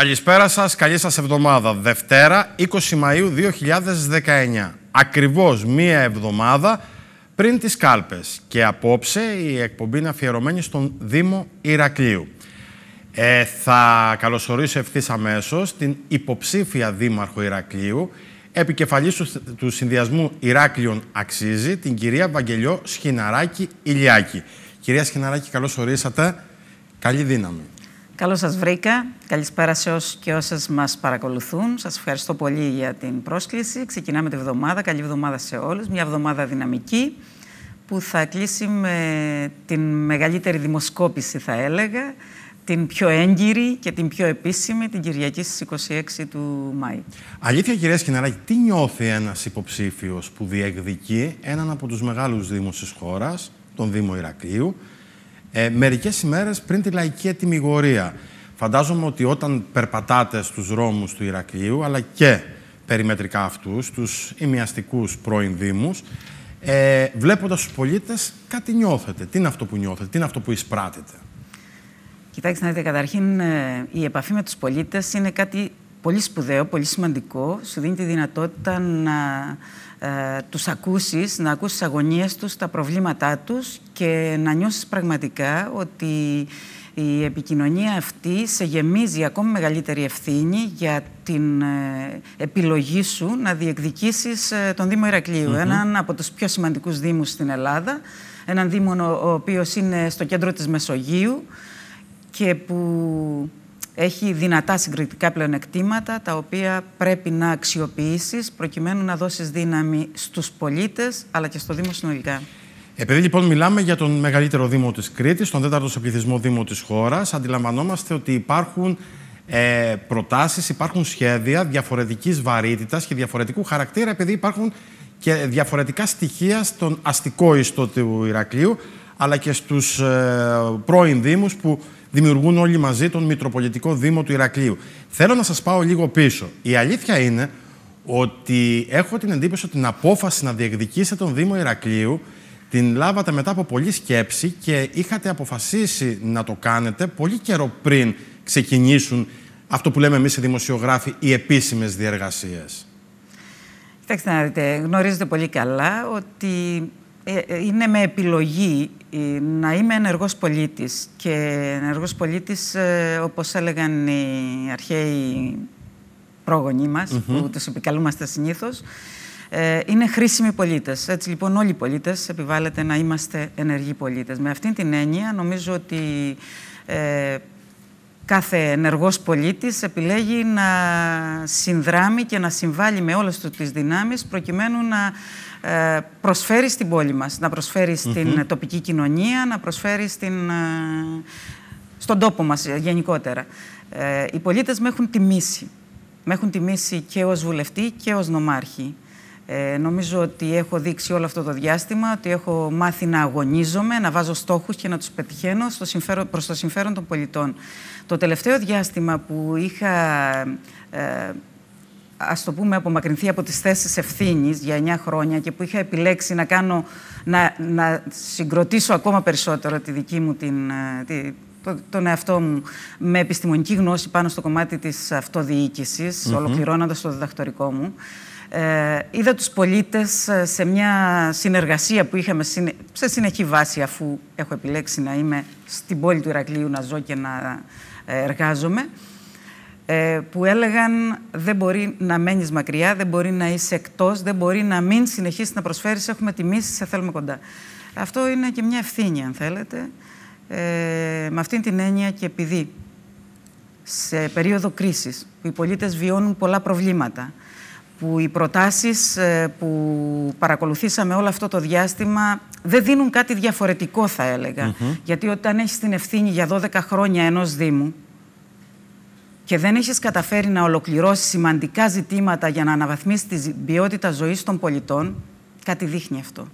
Καλησπέρα σας, καλή σας εβδομάδα. Δευτέρα, 20 Μαΐου 2019. Ακριβώς μία εβδομάδα πριν τις κάλπες. Και απόψε η εκπομπή είναι αφιερωμένη στον Δήμο Ηρακλείου. Ε, θα καλωσορίσω ευθύς αμέσως την υποψήφια Δήμαρχο Ηρακλείου, επικεφαλής του συνδυασμού Ηράκλειον Αξίζει, την κυρία Βαγγελιό Σχιναράκη Ηλιάκη. Κυρία Σχιναράκη, καλώς ορίσατε. Καλή δύναμη. Καλώς σας βρήκα. Καλησπέρα σε όσους και όσες μας παρακολουθούν. Σας ευχαριστώ πολύ για την πρόσκληση. Ξεκινάμε τη βδομάδα. Καλή βδομάδα σε όλους. Μια βδομάδα δυναμική που θα κλείσει με την μεγαλύτερη δημοσκόπηση, θα έλεγα, την πιο έγκυρη και την πιο επίσημη την Κυριακή στις 26 του Μάη. Αλήθεια κυρία Σκυναράκη, τι νιώθει ένας υποψήφιος που διεκδικεί έναν από τους μεγάλους δήμους της χώρας, τον Δήμο Ηρακλείου, ε, μερικές ημέρες πριν τη λαϊκή ετοιμιγορία. Φαντάζομαι ότι όταν περπατάτε στους δρόμους του Ηρακλείου, αλλά και περιμετρικά αυτούς, τους ημιαστικούς πρώην δήμους, ε, βλέποντας τους πολίτες, κάτι νιώθετε. Τι είναι αυτό που νιώθετε, τι είναι αυτό που εισπράτετε. Κοιτάξτε να δείτε, καταρχήν ε, η επαφή με τους πολίτες είναι κάτι πολύ σπουδαίο, πολύ σημαντικό. Σου δίνει τη δυνατότητα να ε, τους ακούσεις, να ακούσεις τις αγωνίες τους, τα προβλήματά τους και να νιώσεις πραγματικά ότι η επικοινωνία αυτή σε γεμίζει ακόμη μεγαλύτερη ευθύνη για την ε, επιλογή σου να διεκδικήσεις ε, τον Δήμο Ηρακλείου, έναν από τους πιο σημαντικούς δήμους στην Ελλάδα, έναν δήμο ο οποίος είναι στο κέντρο της Μεσογείου και που έχει δυνατά συγκριτικά πλεονεκτήματα τα οποία πρέπει να αξιοποιήσεις προκειμένου να δώσεις δύναμη στους πολίτες αλλά και στο Δήμο συνολικά. Επειδή λοιπόν μιλάμε για τον μεγαλύτερο Δήμο της Κρήτης, τον τέταρτο σε πληθυσμό Δήμο της χώρας, αντιλαμβανόμαστε ότι υπάρχουν ε, προτάσεις, υπάρχουν σχέδια διαφορετικής βαρύτητας και διαφορετικού χαρακτήρα επειδή υπάρχουν και διαφορετικά στοιχεία στον αστικό ιστό του Ηρακλείου αλλά και στους ε, πρώην που δημιουργούν όλοι μαζί τον Μητροπολιτικό Δήμο του Ηρακλείου. Θέλω να σας πάω λίγο πίσω. Η αλήθεια είναι ότι έχω την εντύπωση ότι την απόφαση να διεκδικήσετε τον Δήμο Ηρακλείου την λάβατε μετά από πολλή σκέψη και είχατε αποφασίσει να το κάνετε πολύ καιρό πριν ξεκινήσουν αυτό που λέμε εμείς οι δημοσιογράφοι, οι επίσημες διεργασίες. Κοιτάξτε να δείτε, γνωρίζετε πολύ καλά ότι ε, ε, είναι με επιλογή ε, να είμαι ενεργός πολίτης και ενεργός πολίτης όπως έλεγαν οι αρχαίοι πρόγονοί μας που τους επικαλούμαστε συνήθως είναι χρήσιμοι πολίτες. Έτσι λοιπόν όλοι οι πολίτες επιβάλλεται να είμαστε ενεργοί πολίτες. Με αυτήν την έννοια νομίζω ότι κάθε ενεργός πολίτης επιλέγει να συνδράμει και να συμβάλλει με όλες τις δυνάμεις προκειμένου να ε, προσφέρει στην πόλη μας, να προσφέρει στην τοπική κοινωνία, να προσφέρει στην, ε, στον τόπο μας γενικότερα. Ε, οι πολίτες με έχουν τιμήσει. Με έχουν τιμήσει και ως βουλευτή και ως νομάρχη. Ε, νομίζω ότι έχω δείξει όλο αυτό το διάστημα, ότι έχω μάθει να αγωνίζομαι, να βάζω στόχους και να τους πετυχαίνω στο συμφέρον, προς το συμφέρον των πολιτών. Το τελευταίο διάστημα που είχα Ας το πούμε, απομακρυνθεί από τις θέσεις ευθύνης για 9 χρόνια και που είχα επιλέξει να, κάνω, να, να συγκροτήσω ακόμα περισσότερο τη δική μου την, ε, το, τον εαυτό μου με επιστημονική γνώση πάνω στο κομμάτι της αυτοδιοίκησης, mm ολοκληρώνοντας το διδακτορικό μου. Ε, είδα τους πολίτες ε, σε μια συνεργασία που είχαμε σε συνεχή βάση αφού έχω επιλέξει να είμαι στην πόλη του Ηρακλείου να ζω και να εργάζομαι. Ε, που έλεγαν δεν μπορεί να μένεις μακριά, δεν μπορεί να είσαι εκτός, δεν μπορεί να μην συνεχίσεις να προσφέρεις, έχουμε τιμήσεις, σε θέλουμε κοντά. Αυτό είναι και μια ευθύνη, αν θέλετε. Ε, με αυτήν την έννοια και επειδή σε περίοδο κρίσης, που οι πολίτες βιώνουν πολλά προβλήματα, που οι προτάσεις ε, που παρακολουθήσαμε όλο αυτό το διάστημα δεν δίνουν κάτι διαφορετικό, θα έλεγα. Γιατί όταν έχεις την ευθύνη για 12 χρόνια ενός Δήμου, και δεν έχεις καταφέρει να ολοκληρώσεις σημαντικά ζητήματα για να αναβαθμίσεις την ποιότητα ζωής των πολιτών, κάτι δείχνει αυτό.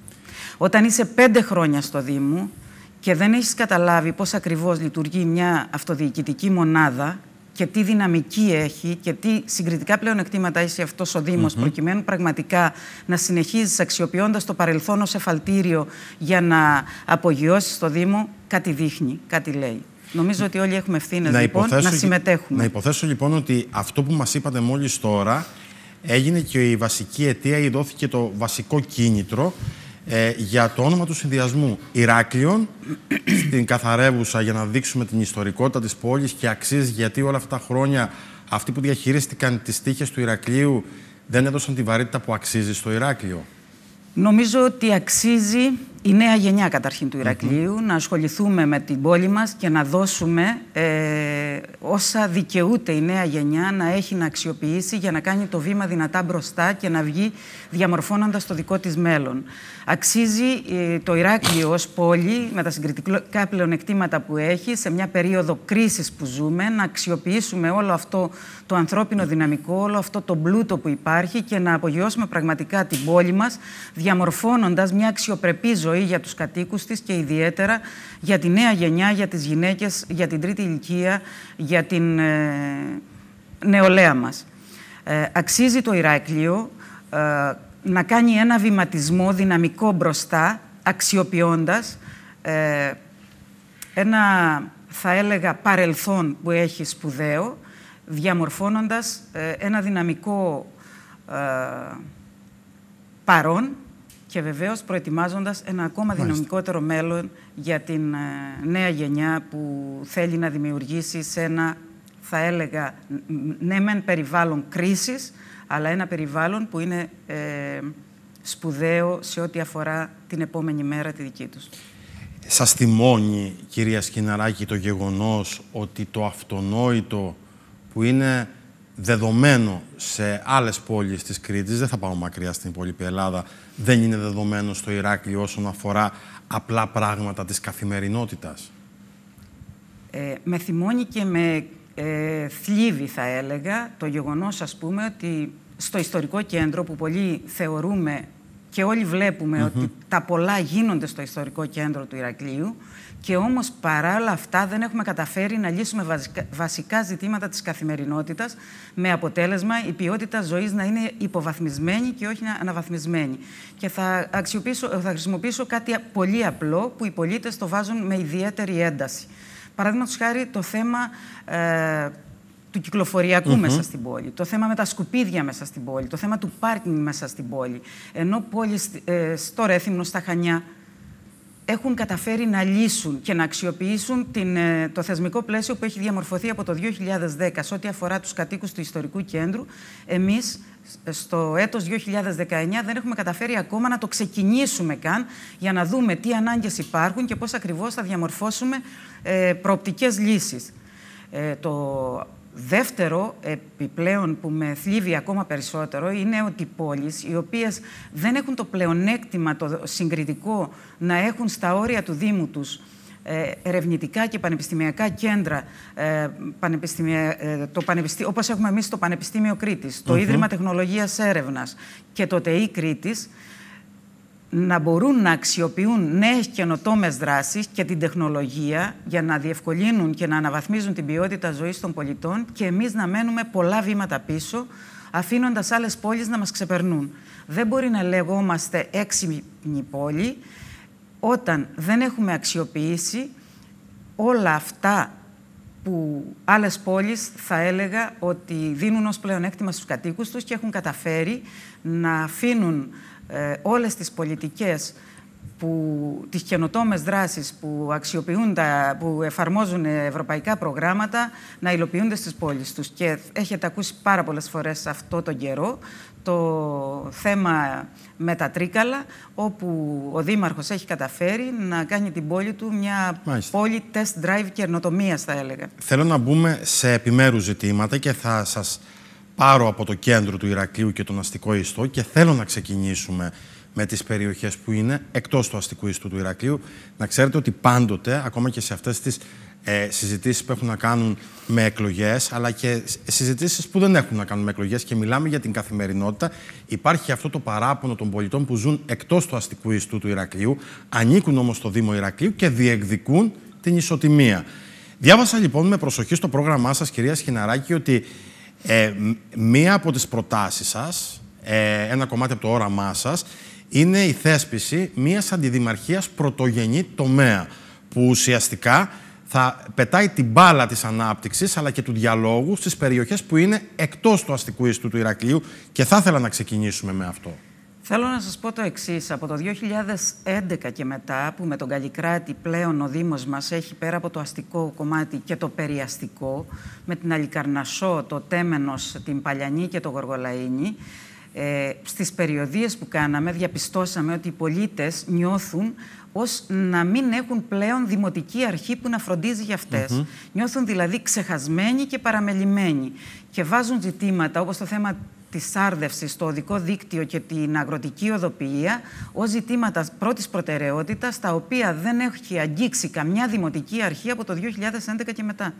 Όταν είσαι πέντε χρόνια στο Δήμο και δεν έχεις καταλάβει πώς ακριβώς λειτουργεί μια αυτοδιοικητική μονάδα και τι δυναμική έχει και τι συγκριτικά πλεονεκτήματα έχει αυτός ο Δήμος, προκειμένου πραγματικά να συνεχίζεις αξιοποιώντας το παρελθόν ως εφαλτήριο για να απογειώσεις το Δήμο, κάτι δείχνει, κάτι λέει. Νομίζω ότι όλοι έχουμε ευθύνες να, λοιπόν, να συμμετέχουμε. Να υποθέσω λοιπόν ότι αυτό που μας είπατε μόλις τώρα έγινε και η βασική αιτία ή δόθηκε το βασικό κίνητρο ε, για το όνομα του συνδυασμού Ηράκλειον στην Καθαρεύουσα για να δείξουμε την ιστορικότητα της πόλης και αξίζει γιατί όλα αυτά τα χρόνια αυτοί που διαχειρίστηκαν τις τύχες του Ηρακλείου δεν έδωσαν τη βαρύτητα που αξίζει στο Ηράκλειο. Νομίζω ότι αξίζει η νέα γενιά καταρχήν του ηρακλειου να ασχοληθούμε με την πόλη μας και να δώσουμε ε, όσα δικαιούται η νέα γενιά να έχει να αξιοποιήσει για να κάνει το βήμα δυνατά μπροστά και να βγει διαμορφώνοντας το δικό της μέλλον. Αξίζει ε, το Ηράκλειο ως πόλη, με τα συγκριτικά πλεονεκτήματα που έχει, σε μια περίοδο κρίσης που ζούμε, να αξιοποιήσουμε όλο αυτό το ανθρώπινο δυναμικό, όλο αυτό το πλούτο που υπάρχει και να απογειώσουμε πραγματικά την πόλη μας, διαμορφώνοντας μια αξιοπρεπή ζωή για τους κατοίκους της και ιδιαίτερα για τη νέα γενιά, για τις γυναίκες, για την τρίτη ηλικία, για την ε, νεολαία μας. Ε, αξίζει το Ηράκλειο ε, να κάνει ένα βηματισμό δυναμικό μπροστά, αξιοποιώντας ένα, θα έλεγα, παρελθόν που έχει σπουδαίο, διαμορφώνοντας ένα δυναμικό παρόν και βεβαίως, προετοιμάζοντας ένα ακόμα δυναμικότερο μέλλον για την ε, νέα γενιά που θέλει να δημιουργήσει σε ένα, θα έλεγα, ναι μεν περιβάλλον κρίσης, αλλά ένα περιβάλλον που είναι ε, σπουδαίο σε ό,τι αφορά την επόμενη μέρα τη δική τους. Σας θυμώνει, κυρία Σκυναράκη, το γεγονός ότι το αυτονόητο που είναι δεδομένο σε άλλες πόλεις της Κρήτης, δεν θα πάω μακριά στην υπόλοιπη Ελλάδα, δεν είναι δεδομένο στο Ηράκλειο όσον αφορά απλά πράγματα της καθημερινότητας. Ε, με θυμώνει και με ε, θλίβει, θα έλεγα, το γεγονός, ας πούμε, ότι στο ιστορικό κέντρο που πολλοί θεωρούμε και όλοι ότι τα πολλά γίνονται στο ιστορικό κέντρο του Ηρακλείου και όμως παράλληλα αυτά δεν έχουμε καταφέρει να λύσουμε βασικά ζητήματα της καθημερινότητας με αποτέλεσμα η ποιότητα ζωής να είναι υποβαθμισμένη και όχι να αναβαθμισμένη. Και θα, θα χρησιμοποιήσω κάτι πολύ απλό που οι πολίτες το βάζουν με ιδιαίτερη ένταση. Παραδείγματος χάρη το θέμα ε, του κυκλοφοριακου μέσα στην πόλη, το θέμα με τα σκουπίδια μέσα στην πόλη, το θέμα του πάρκινγκ μέσα στην πόλη. Ενώ πόλεις ε, στο Ρέθυμνο, στα Χανιά, έχουν καταφέρει να λύσουν και να αξιοποιήσουν την, ε, το θεσμικό πλαίσιο που έχει διαμορφωθεί από το 2010 σε ό,τι αφορά τους κατοίκους του ιστορικού κέντρου. Εμείς ε, στο έτος 2019 δεν έχουμε καταφέρει ακόμα να το ξεκινήσουμε καν για να δούμε τι ανάγκες υπάρχουν και πώς ακριβώς θα διαμορφώσουμε ε, προοπτικές λύσεις. το Δεύτερο, επιπλέον που με θλίβει ακόμα περισσότερο, είναι ότι οι πόλεις οι οποίες δεν έχουν το πλεονέκτημα το συγκριτικό να έχουν στα όρια του Δήμου τους ε, ερευνητικά και πανεπιστημιακά κέντρα, ε, ε, το πανεπιστή... όπως έχουμε εμείς το Πανεπιστήμιο Κρήτης, το Ίδρυμα Τεχνολογίας Έρευνας και το ΤΕΗ Κρήτης, να μπορούν να αξιοποιούν νέες καινοτόμες δράσεις και την τεχνολογία για να διευκολύνουν και να αναβαθμίζουν την ποιότητα ζωής των πολιτών και εμείς να μένουμε πολλά βήματα πίσω, αφήνοντας άλλες πόλεις να μας ξεπερνούν. Δεν μπορεί να λεγόμαστε έξυπνη πόλη όταν δεν έχουμε αξιοποιήσει όλα αυτά που άλλες πόλεις θα έλεγα ότι δίνουν ως πλεονέκτημα στους κατοίκους τους και έχουν καταφέρει να αφήνουν ε, όλες τις πολιτικές που, τις καινοτόμες δράσεις που, αξιοποιούν τα, που εφαρμόζουν ευρωπαϊκά προγράμματα να υλοποιούνται στις πόλεις τους. Και έχετε ακούσει πάρα πολλές φορές αυτό τον καιρό το θέμα με τα Τρίκαλα, όπου ο Δήμαρχος έχει καταφέρει να κάνει την πόλη του μια Μάλιστα. πόλη test drive καινοτομίας, θα έλεγα. Θέλω να μπούμε σε επιμέρους ζητήματα και θα σας πάρω από το κέντρο του Ηρακλείου και τον αστικό ιστό και θέλω να ξεκινήσουμε με τις περιοχές που είναι εκτός του αστικού ιστού του Ηρακλείου. Να ξέρετε ότι πάντοτε, ακόμα και σε αυτές τις ε, συζητήσεις που έχουν να κάνουν με εκλογές, αλλά και συζητήσεις που δεν έχουν να κάνουν με εκλογές και μιλάμε για την καθημερινότητα, υπάρχει αυτό το παράπονο των πολιτών που ζουν εκτός του αστικού ιστού του Ηρακλείου, ανήκουν όμως στο Δήμο Ηρακλείου και διεκδικούν την ισοτιμία. Διάβασα λοιπόν με προσοχή στο πρόγραμμά σας, κυρία Σχιναράκη, ότι ε, μία από τις προτάσεις σας, ε, ένα κομμάτι από το όραμά σας, είναι η θέσπιση μιας αντιδημαρχίας πρωτογενή τομέα, που ουσιαστικά θα πετάει την μπάλα της ανάπτυξης αλλά και του διαλόγου στις περιοχές που είναι εκτός του αστικού ιστού του Ηρακλείου και θα ήθελα να ξεκινήσουμε με αυτό. Θέλω να σας πω το εξής Από το 2011 και μετά, που με τον Καλλικράτη πλέον ο Δήμος μας έχει πέρα από το αστικό κομμάτι και το περιαστικό, με την Αλικαρνασό, το Τέμενος, την Παλιανή και το Γοργολαΐνη, ε, στις περιοδίες που κάναμε διαπιστώσαμε ότι οι πολίτες νιώθουν ως να μην έχουν πλέον δημοτική αρχή που να φροντίζει για αυτές. Νιώθουν δηλαδή ξεχασμένοι και παραμελημένοι και βάζουν ζητήματα όπως το θέμα τη σάρδευση το οδικό δίκτυο και την αγροτική οδοποιία ως ζητήματα πρώτης προτεραιότητας, τα οποία δεν έχει αγγίξει καμιά δημοτική αρχή από το 2011 και μετά.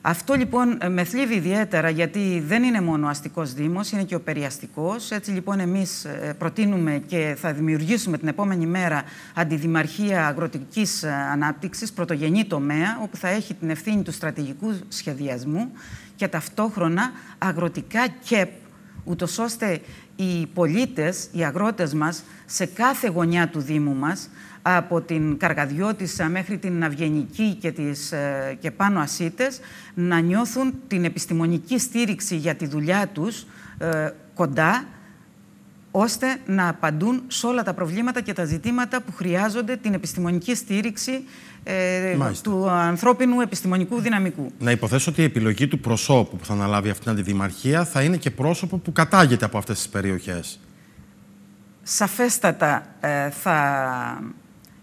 Αυτό λοιπόν ε, με θλίβει ιδιαίτερα γιατί δεν είναι μόνο ο αστικός δήμος, είναι και ο περιαστικός. Έτσι λοιπόν εμείς ε, προτείνουμε και θα δημιουργήσουμε την επόμενη μέρα αντιδημαρχία αγροτικής ε, ανάπτυξης, πρωτογενή τομέα, όπου θα έχει την ευθύνη του στρατηγικού σχεδιασμού και ταυτόχρονα αγροτικά ΚΕΠ, ούτως ώστε οι πολίτες, οι αγρότες μας, σε κάθε γωνιά του Δήμου μας, από την Καργαδιώτισσα μέχρι την Αυγενική και, τις, ε, και πάνω Ασίτες να νιώθουν την επιστημονική στήριξη για τη δουλειά τους ε, κοντά ώστε να απαντούν σε όλα τα προβλήματα και τα ζητήματα που χρειάζονται την επιστημονική στήριξη ε, του ανθρώπινου επιστημονικού δυναμικού. Να υποθέσω ότι η επιλογή του προσώπου που θα αναλάβει αυτήν την αντιδημαρχία θα είναι και πρόσωπο που κατάγεται από αυτές τις περιοχές. Σαφέστατα θα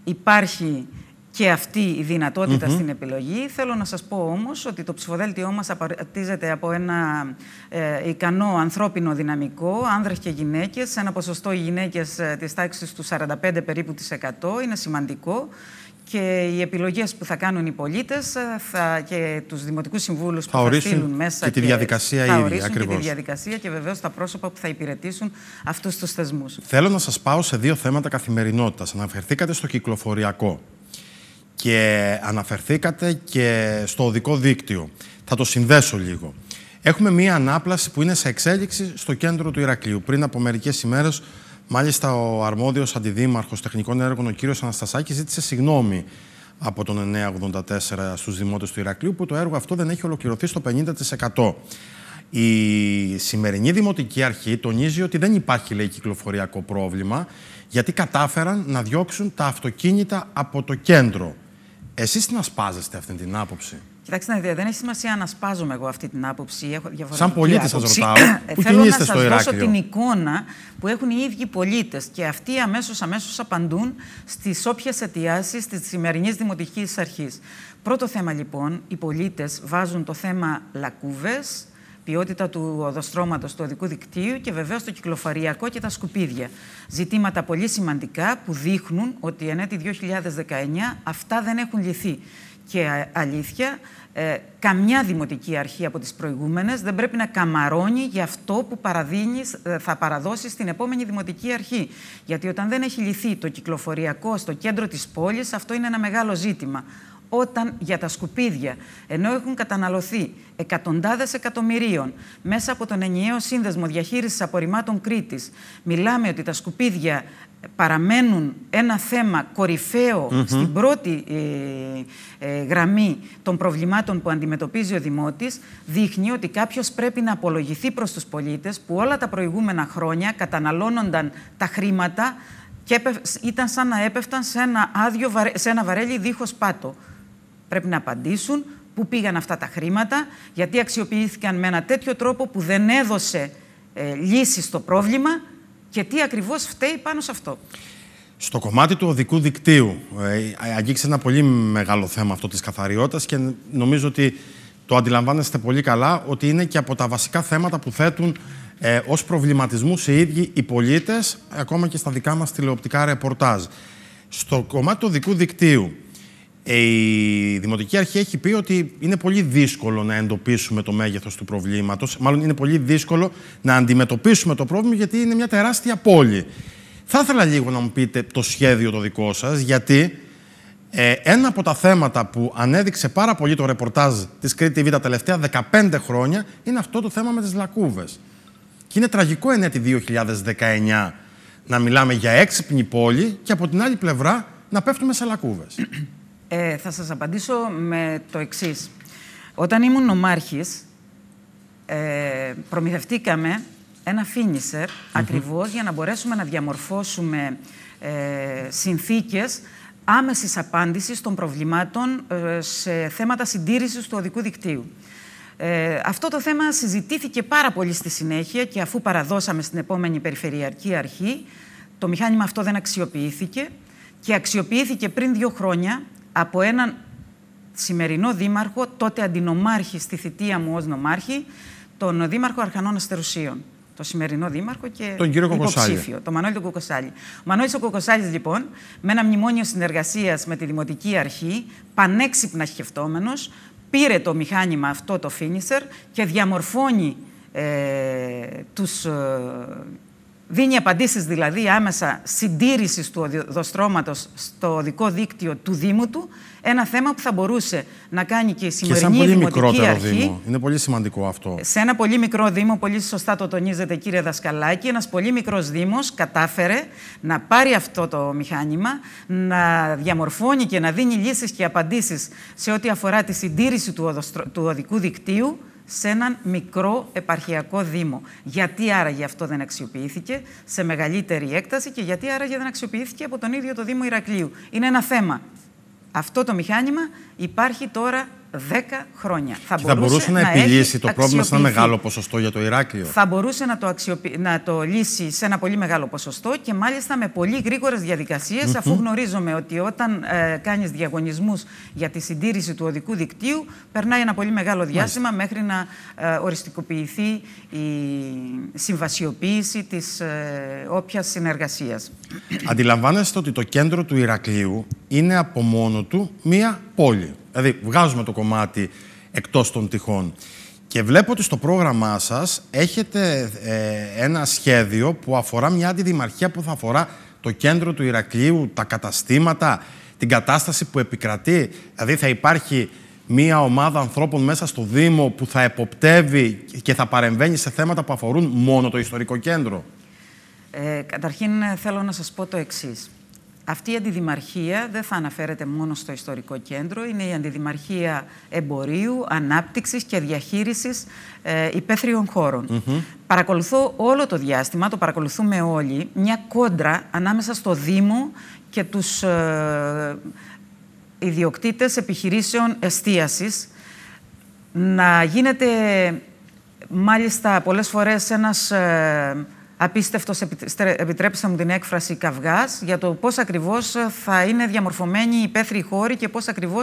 υπάρχει και αυτή η δυνατότητα στην επιλογή. Θέλω να σας πω όμως ότι το ψηφοδέλτιό μας απαρτίζεται από ένα ε, ικανό ανθρώπινο δυναμικό, άνδρες και γυναίκες, ένα ποσοστό γυναίκες ε, της τάξης του 45 περίπου της 100, είναι σημαντικό και οι επιλογές που θα κάνουν οι πολίτες ε, θα, και τους δημοτικούς συμβούλους που θα στείλουν μέσα και, τη διαδικασία και θα ορίσουν και τη διαδικασία και βεβαίως τα πρόσωπα που θα υπηρετήσουν αυτούς τους θεσμούς. Θέλω να σας πάω σε δύο θέματα καθημερινότητας. Αναφερθήκατε στο κυκλοφοριακό και αναφερθήκατε και στο οδικό δίκτυο. Θα το συνδέσω λίγο. Έχουμε μία ανάπλαση που είναι σε εξέλιξη στο κέντρο του Ηρακλείου. Πριν από μερικές ημέρες Μάλιστα, ο αρμόδιος αντιδήμαρχος τεχνικών έργων, ο κύριος Αναστασάκης, ζήτησε συγγνώμη από τον 984 στους δημότες του Ηρακλείου που το έργο αυτό δεν έχει ολοκληρωθεί στο 50%. Η σημερινή Δημοτική Αρχή τονίζει ότι δεν υπάρχει λέει, κυκλοφοριακό πρόβλημα γιατί κατάφεραν να διώξουν τα αυτοκίνητα από το κέντρο. Εσείς τι να σπάζεστε αυτή την άποψη. Κοιτάξτε, δεν έχει σημασία να σπάζομαι εγώ αυτή την άποψη. Έχω Σαν πολίτης σας ρωτάω. Ε, που θέλω να σας δώσω την εικόνα που έχουν οι ίδιοι πολίτες. Και αυτοί αμέσως αμέσως απαντούν στις όποιες αιτιάσεις της σημερινής Δημοτικής Αρχής. Πρώτο θέμα λοιπόν, οι πολίτες βάζουν το θέμα λακκούβες, ποιότητα του οδοστρώματος του οδικού δικτύου και βεβαίως το κυκλοφοριακό και τα σκουπίδια. Ζητήματα πολύ σημαντικά που δείχνουν ότι εν 2019 αυτά δεν έχουν λυθεί και αλήθεια, ε, καμιά δημοτική αρχή από τις προηγούμενες δεν πρέπει να καμαρώνει για αυτό που παραδίνεις, ε, θα παραδώσεις στην επόμενη δημοτική αρχή. Γιατί όταν δεν έχει λυθεί το κυκλοφοριακό στο κέντρο της πόλης, αυτό είναι ένα μεγάλο ζήτημα όταν για τα σκουπίδια, ενώ έχουν καταναλωθεί εκατοντάδες εκατομμυρίων μέσα από τον ενιαίο σύνδεσμο διαχείρισης απορριμμάτων Κρήτης, μιλάμε ότι τα σκουπίδια παραμένουν ένα θέμα κορυφαίο στην πρώτη ε, ε, γραμμή των προβλημάτων που αντιμετωπίζει ο Δημότης, δείχνει ότι κάποιος πρέπει να απολογηθεί προς τους πολίτες που όλα τα προηγούμενα χρόνια καταναλώνονταν τα χρήματα και ήταν σαν να έπεφταν σε ένα, άδειο, σε ένα βαρέλι δίχως πάτο πρέπει να απαντήσουν πού πήγαν αυτά τα χρήματα, γιατί αξιοποιήθηκαν με ένα τέτοιο τρόπο που δεν έδωσε ε, λύση στο πρόβλημα και τι ακριβώς φταίει πάνω σε αυτό. Στο κομμάτι του οδικού δικτύου ε, αγγίξε ένα πολύ μεγάλο θέμα αυτό της καθαριότητας και νομίζω ότι το αντιλαμβάνεστε πολύ καλά ότι είναι και από τα βασικά θέματα που θέτουν ε, ως προβληματισμούς οι ίδιοι οι πολίτες, ακόμα και στα δικά μας τηλεοπτικά ρεπορτάζ. Στο κομμάτι του οδικού δικτύου, ε, η Δημοτική Αρχή έχει πει ότι είναι πολύ δύσκολο να εντοπίσουμε το μέγεθος του προβλήματος. Μάλλον είναι πολύ δύσκολο να αντιμετωπίσουμε το πρόβλημα, γιατί είναι μια τεράστια πόλη. Θα ήθελα λίγο να μου πείτε το σχέδιο το δικό σας, γιατί ε, ένα από τα θέματα που ανέδειξε πάρα πολύ το ρεπορτάζ της Κρήτη TV τα τελευταία 15 χρόνια είναι αυτό το θέμα με τις λακκούβες. Και είναι τραγικό εν 2019 να μιλάμε για έξυπνη πόλη και από την άλλη πλευρά να πέφτουμε σε λακκούβες. Ε, θα σας απαντήσω με το εξής. Όταν ήμουν νομάρχης, ε, προμηθευτήκαμε ένα φίνισερ mm ακριβώς για να μπορέσουμε να διαμορφώσουμε ε, συνθήκες άμεσης απάντησης των προβλημάτων ε, σε θέματα συντήρησης του οδικού δικτύου. Ε, αυτό το θέμα συζητήθηκε πάρα πολύ στη συνέχεια και αφού παραδώσαμε στην επόμενη Περιφερειακή Αρχή, το μηχάνημα αυτό δεν αξιοποιήθηκε και αξιοποιήθηκε πριν δύο χρόνια από έναν σημερινό δήμαρχο, τότε αντινομάρχη στη θητεία μου ως νομάρχη, τον δήμαρχο Αρχανών Αστερουσίων. Το σημερινό δήμαρχο και τον κύριο υποψήφιο, τον Μανώλη του Κουκοσάλη. Ο Μανώλης ο λοιπόν, με ένα μνημόνιο συνεργασίας με τη Δημοτική Αρχή, πανέξυπνα σκεφτόμενος, πήρε το μηχάνημα αυτό το Finisher και διαμορφώνει ε, τους ε, Δίνει απαντήσεις δηλαδή άμεσα συντήρησης του οδοστρώματος στο οδικό δίκτυο του Δήμου του, ένα θέμα που θα μπορούσε να κάνει και η σημερινή και σαν πολύ δημοτική αρχή. Δήμο. Είναι πολύ σημαντικό αυτό. Σε ένα πολύ μικρό Δήμο, πολύ σωστά το τονίζεται κύριε Δασκαλάκη, Ένας πολύ μικρός δήμος κατάφερε να πάρει αυτό το μηχάνημα, να διαμορφώνει και να δίνει λύσεις και απαντήσεις σε ό,τι αφορά τη συντήρηση του οδικού δικτύου, σε έναν μικρό επαρχιακό δήμο. Γιατί άραγε αυτό δεν αξιοποιήθηκε σε μεγαλύτερη έκταση και γιατί άραγε δεν αξιοποιήθηκε από τον ίδιο το Δήμο Ηρακλείου. Είναι ένα θέμα. Αυτό το μηχάνημα υπάρχει τώρα 10 χρόνια. Θα, μπορούσε να, επιλύσει το πρόβλημα σε ένα μεγάλο ποσοστό για το Ηράκλειο. Θα μπορούσε να το, να το λύσει σε ένα πολύ μεγάλο ποσοστό και μάλιστα με πολύ γρήγορες διαδικασίες, αφού γνωρίζουμε ότι όταν ε, κάνεις διαγωνισμούς για τη συντήρηση του οδικού δικτύου, περνάει ένα πολύ μεγάλο διάστημα μέχρι να ε, οριστικοποιηθεί η συμβασιοποίηση της ε, όποιας συνεργασίας. Αντιλαμβάνεστε ότι το κέντρο του Ηρακλείου είναι από μόνο του μία πόλη. Δηλαδή, βγάζουμε το κομμάτι εκτός των τυχών. Και βλέπω ότι στο πρόγραμμά σας έχετε ε, ένα σχέδιο που αφορά μια αντιδημαρχία που θα αφορά το κέντρο του Ηρακλείου, τα καταστήματα, την κατάσταση που επικρατεί. Δηλαδή θα υπάρχει μια ομάδα ανθρώπων μέσα στο Δήμο που θα εποπτεύει και θα παρεμβαίνει σε θέματα που αφορούν μόνο το ιστορικό κέντρο. Ε, καταρχήν θέλω να σας πω το εξής. Αυτή η αντιδημαρχία δεν θα αναφέρεται μόνο στο ιστορικό κέντρο, είναι η αντιδημαρχία εμπορίου, ανάπτυξης και διαχείρισης ε, υπαίθριων χώρων. Παρακολουθώ όλο το διάστημα, το παρακολουθούμε όλοι, μια κόντρα ανάμεσα στο Δήμο και τους ε, ιδιοκτήτες επιχειρήσεων εστίασης να γίνεται μάλιστα πολλές φορές ένας... Ε, απίστευτος, επιτρέψτε μου την έκφραση, καυγάς για το πώς ακριβώς θα είναι διαμορφωμένοι οι υπαίθριοι χώροι και πώς ακριβώς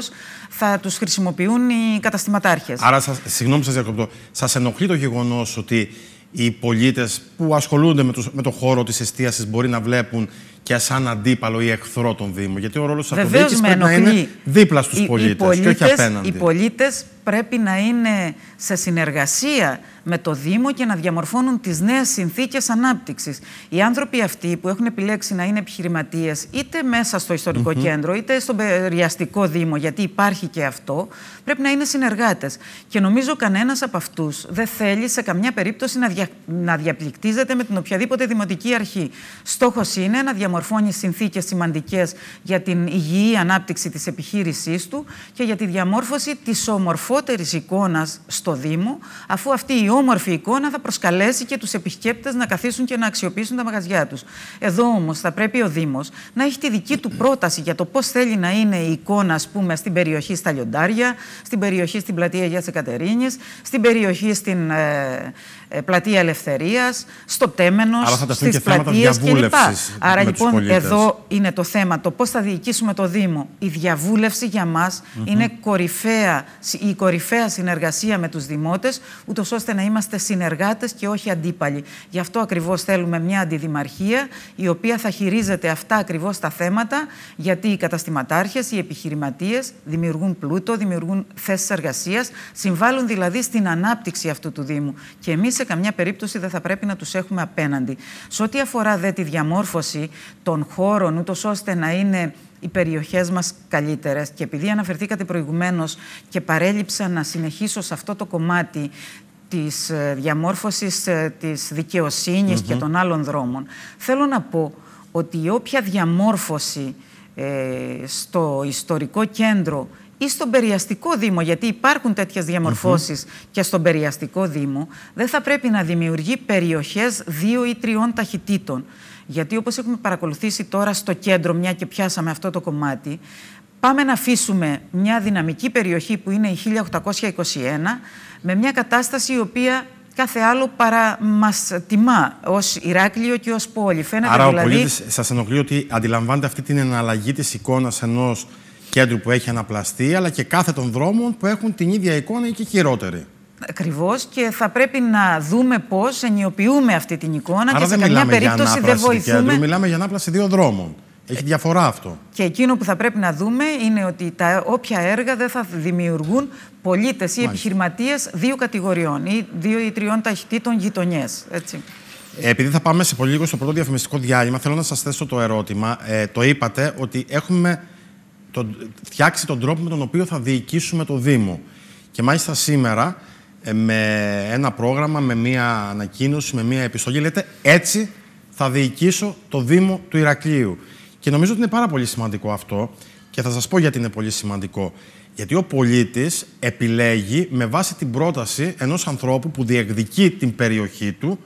θα τους χρησιμοποιούν οι καταστηματάρχες. Άρα, σας, συγγνώμη, σας διακοπτώ. Σας ενοχλεί το γεγονός ότι οι πολίτες που ασχολούνται με, τους, με το χώρο της εστίασης μπορεί να βλέπουν και σαν αντίπαλο ή εχθρό των Δήμων. Γιατί ο ρόλος της αυτοδιοίκηση πρέπει να είναι δίπλα στους πολίτες και όχι απέναντι. Οι πολίτες πρέπει να είναι σε συνεργασία με το Δήμο και να διαμορφώνουν τις νέες συνθήκες ανάπτυξης. Οι άνθρωποι αυτοί που έχουν επιλέξει να είναι επιχειρηματίες είτε μέσα στο ιστορικό κέντρο είτε στον περιαστικό Δήμο, γιατί υπάρχει και αυτό, πρέπει να είναι συνεργάτες. Και νομίζω κανένας από αυτούς δεν θέλει σε καμιά περίπτωση να, δια... να διαπληκτίζεται με την οποιαδήποτε δημοτική αρχή. Στόχος είναι να διαμορφώνει διαμορφώνει συνθήκες σημαντικές για την υγιή ανάπτυξη της επιχείρησής του και για τη διαμόρφωση της ομορφότερης εικόνας στο Δήμο, αφού αυτή η όμορφη εικόνα θα προσκαλέσει και τους επισκέπτες να καθίσουν και να αξιοποιήσουν τα μαγαζιά τους. Εδώ όμως θα πρέπει ο Δήμος να έχει τη δική του πρόταση για το πώς θέλει να είναι η εικόνα, ας πούμε, στην περιοχή στα Λιοντάρια, στην περιοχή στην πλατεία Αγίας Εκατερίνης, στην περιοχή στην... Ε, ε, πλατεία ελευθερίας, στο τέμενο, στι πλατείε και κλπ. Άρα λοιπόν εδώ είναι το θέμα, το πώς θα διοικήσουμε το Δήμο. Η διαβούλευση για μας είναι κορυφαία, η κορυφαία συνεργασία με τους δημότες, ούτως ώστε να είμαστε συνεργάτες και όχι αντίπαλοι. Γι' αυτό ακριβώς θέλουμε μια αντιδημαρχία η οποία θα χειρίζεται αυτά ακριβώς τα θέματα, γιατί οι καταστηματάρχες, οι επιχειρηματίες δημιουργούν πλούτο, δημιουργούν θέσεις εργασίας, συμβάλλουν δηλαδή στην ανάπτυξη αυτού του Δήμου. Και σε καμιά περίπτωση δεν θα πρέπει να τους έχουμε απέναντι. Σε ό,τι αφορά δε τη διαμόρφωση των χώρων, ούτως ώστε να είναι οι περιοχές μας καλύτερες και επειδή αναφερθήκατε προηγουμένως και παρέλειψα να συνεχίσω σε αυτό το κομμάτι της ε, διαμόρφωσης ε, της δικαιοσύνης και των άλλων δρόμων. Θέλω να πω ότι όποια διαμόρφωση ε, στο ιστορικό κέντρο ή στον Περιαστικό Δήμο, γιατί υπάρχουν τέτοιες διαμορφώσεις και στον Περιαστικό Δήμο, δεν θα πρέπει να δημιουργεί περιοχές δύο ή τριών ταχυτήτων. Γιατί όπως έχουμε παρακολουθήσει τώρα στο κέντρο, μια και πιάσαμε αυτό το κομμάτι, πάμε να αφήσουμε μια δυναμική περιοχή που είναι η 1821 με μια κατάσταση η οποία κάθε άλλο παρά μας τιμά ως Ηράκλειο και ως πόλη. Φαίνεται Άρα δηλαδή... ο πολίτης σας ενοχλεί ότι αντιλαμβάνεται αυτή την εναλλαγή της εικόνας ενός κέντρου που έχει αναπλαστεί, αλλά και κάθε των δρόμων που έχουν την ίδια εικόνα ή και χειρότερη. Ακριβώς και θα πρέπει να δούμε πώς ενιοποιούμε αυτή την εικόνα Άρα και σε καμιά περίπτωση δεν βοηθούμε. Κέντρου, μιλάμε για ανάπλαση δύο δρόμων. Έχει διαφορά αυτό. Και εκείνο που θα πρέπει να δούμε είναι ότι τα όποια έργα δεν θα δημιουργούν πολίτες ή επιχειρηματίες δύο κατηγοριών ή δύο ή τριών ταχυτήτων γειτονιές. Ε, επειδή θα πάμε σε πολύ λίγο στο πρώτο διαφημιστικό διάλειμμα, θέλω να σας θέσω το ερώτημα. Ε, το είπατε ότι έχουμε τον, φτιάξει τον τρόπο με τον οποίο θα διοικήσουμε το Δήμο. Και μάλιστα σήμερα ε, με ένα πρόγραμμα, με μία ανακοίνωση, με μία επιστολή λέτε έτσι θα διοικήσω το Δήμο του Ηρακλείου. Και νομίζω ότι είναι πάρα πολύ σημαντικό αυτό και θα σας πω γιατί είναι πολύ σημαντικό. Γιατί ο πολίτης επιλέγει με βάση την πρόταση ενός ανθρώπου που διεκδικεί την περιοχή του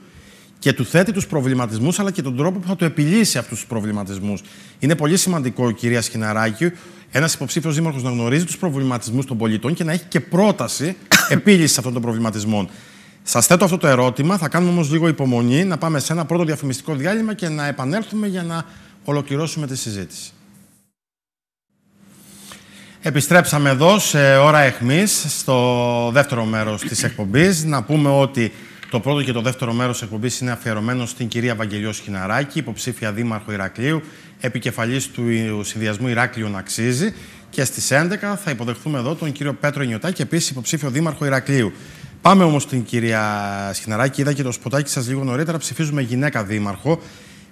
και του θέτει τους προβληματισμούς, αλλά και τον τρόπο που θα του επιλύσει αυτούς τους προβληματισμούς. Είναι πολύ σημαντικό, κυρία Σκιναράκη, ένας υποψήφιος δήμαρχος να γνωρίζει τους προβληματισμούς των πολιτών και να έχει και πρόταση επίλυσης αυτών των προβληματισμών. Σας θέτω αυτό το ερώτημα. Θα κάνουμε όμως λίγο υπομονή να πάμε σε ένα πρώτο διαφημιστικό διάλειμμα και να επανέλθουμε για να ολοκληρώσουμε τη συζήτηση. Επιστρέψαμε εδώ σε ώρα εχμής, στο δεύτερο μέρος της εκπομπής. Να πούμε ότι το πρώτο και το δεύτερο μέρος εκπομπής είναι αφιερωμένο στην κυρία Βαγγελιό Σχιναράκη, υποψήφια δήμαρχο Ηρακλείου, επικεφαλής του συνδυασμού Ηράκλειο αξίζει. Και στις 11 θα υποδεχθούμε εδώ τον κύριο Πέτρο Νιωτάκη, επίσης υποψήφιο δήμαρχο Ηρακλείου. Πάμε όμως στην κυρία Σχιναράκη, Είδα και το σποτάκι σας λίγο νωρίτερα. Ψηφίζουμε γυναίκα δήμαρχο.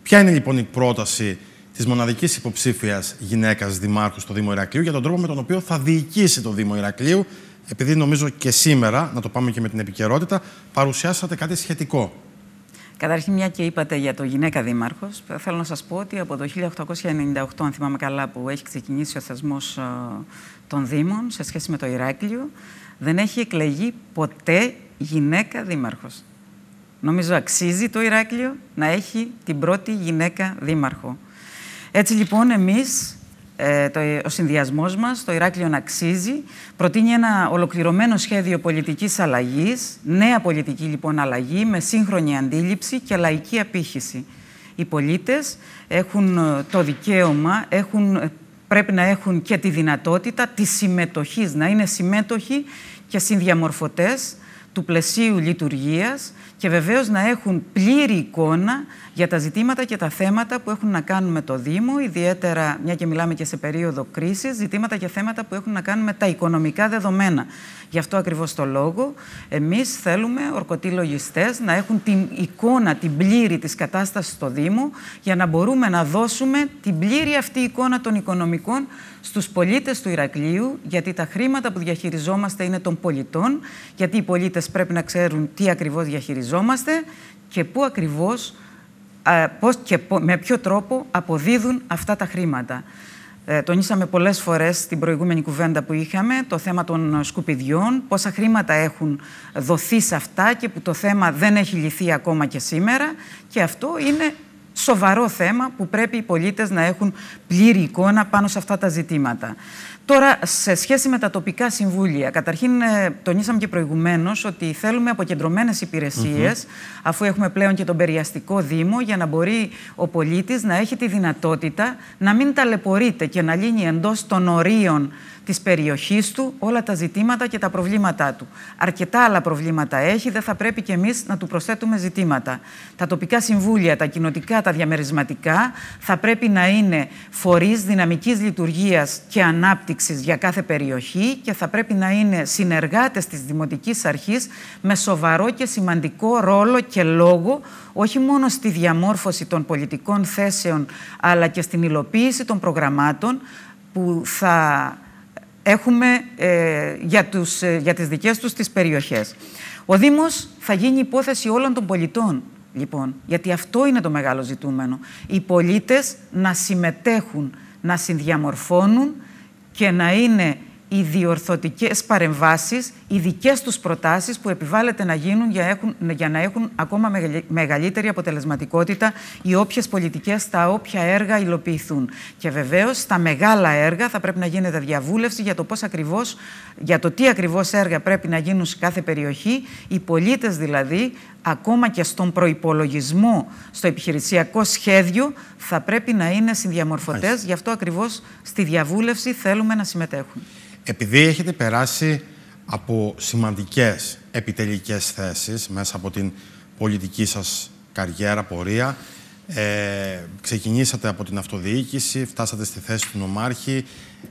Ποια είναι λοιπόν η πρόταση της μοναδικής υποψήφιας γυναίκας δημάρχου στο Δήμο Ηρακλείου για τον τρόπο με τον οποίο θα διοικήσει το Δήμο Ηρακλείου επειδή νομίζω και σήμερα, να το πάμε και με την επικαιρότητα, παρουσιάσατε κάτι σχετικό. Καταρχήν, μια και είπατε για το γυναίκα δήμαρχος, θέλω να σας πω ότι από το 1898, αν θυμάμαι καλά, που έχει ξεκινήσει ο θεσμός ε, των Δήμων σε σχέση με το Ηράκλειο, δεν έχει εκλεγεί ποτέ γυναίκα δήμαρχος. Νομίζω αξίζει το Ηράκλειο να έχει την πρώτη γυναίκα δήμαρχο. Έτσι λοιπόν εμείς ε, το, ο συνδυασμός μας, το Ηράκλειο να αξίζει, προτείνει ένα ολοκληρωμένο σχέδιο πολιτικής αλλαγής, νέα πολιτική λοιπόν αλλαγή, με σύγχρονη αντίληψη και λαϊκή απήχηση. Οι πολίτες έχουν ε, το δικαίωμα, έχουν, ε, πρέπει να έχουν και τη δυνατότητα της συμμετοχής, να είναι συμμέτοχοι και συνδιαμορφωτές του πλαισίου λειτουργίας και βεβαίως να έχουν πλήρη εικόνα για τα ζητήματα και τα θέματα που έχουν να κάνουν με το Δήμο, ιδιαίτερα, μια και μιλάμε και σε περίοδο κρίσης, ζητήματα και θέματα που έχουν να κάνουν με τα οικονομικά δεδομένα. Γι' αυτό ακριβώς το λόγο εμείς θέλουμε ορκωτοί να έχουν την εικόνα, την πλήρη της κατάστασης στο Δήμο για να μπορούμε να δώσουμε την πλήρη αυτή εικόνα των οικονομικών στους πολίτες του Ηρακλείου γιατί τα χρήματα που διαχειριζόμαστε είναι των πολιτών γιατί οι πολίτες πρέπει να ξέρουν τι ακριβώς διαχειριζόμαστε και πού ακριβώς πώς και με ποιο τρόπο αποδίδουν αυτά τα χρήματα. Ε, τονίσαμε πολλές φορές στην προηγούμενη κουβέντα που είχαμε το θέμα των σκουπιδιών, πόσα χρήματα έχουν δοθεί σε αυτά και που το θέμα δεν έχει λυθεί ακόμα και σήμερα. Και αυτό είναι σοβαρό θέμα που πρέπει οι πολίτες να έχουν πλήρη εικόνα πάνω σε αυτά τα ζητήματα. Τώρα, σε σχέση με τα τοπικά συμβούλια, καταρχήν ε, τονίσαμε και προηγουμένως ότι θέλουμε αποκεντρωμένες υπηρεσίες, αφού έχουμε πλέον και τον περιαστικό Δήμο, για να μπορεί ο πολίτης να έχει τη δυνατότητα να μην ταλαιπωρείται και να λύνει εντός των ορίων Της περιοχής του, όλα τα ζητήματα και τα προβλήματά του. Αρκετά άλλα προβλήματα έχει, δεν θα πρέπει και εμείς να του προσθέτουμε ζητήματα. Τα τοπικά συμβούλια, τα κοινοτικά, τα διαμερισματικά θα πρέπει να είναι φορείς δυναμικής λειτουργίας και ανάπτυξης για κάθε περιοχή και θα πρέπει να είναι συνεργάτες της δημοτικής αρχής με σοβαρό και σημαντικό ρόλο και λόγο όχι μόνο στη διαμόρφωση των πολιτικών θέσεων αλλά και στην υλοποίηση των προγραμμάτων που θα έχουμε ε, για, τους, ε, για τις δικές τους τις περιοχές. Ο Δήμος θα γίνει υπόθεση όλων των πολιτών, λοιπόν, γιατί αυτό είναι το μεγάλο ζητούμενο. Οι πολίτες να συμμετέχουν, να συνδιαμορφώνουν και να είναι οι διορθωτικές παρεμβάσεις, οι δικές τους προτάσεις που επιβάλλεται να γίνουν για, έχουν, για να έχουν ακόμα μεγαλύτερη αποτελεσματικότητα οι όποιες πολιτικές, τα όποια έργα υλοποιηθούν. Και βεβαίως στα μεγάλα έργα θα πρέπει να γίνεται διαβούλευση για το, πώς ακριβώς, για το τι ακριβώς έργα πρέπει να γίνουν σε κάθε περιοχή, οι πολίτες δηλαδή ακόμα και στον προϋπολογισμό, στο επιχειρησιακό σχέδιο, θα πρέπει να είναι συνδιαμορφωτές. Γι' αυτό ακριβώς στη διαβούλευση θέλουμε να συμμετέχουν. Επειδή έχετε περάσει από σημαντικές επιτελικές θέσεις μέσα από την πολιτική σας καριέρα, πορεία, ε, ξεκινήσατε από την αυτοδιοίκηση, φτάσατε στη θέση του νομάρχη,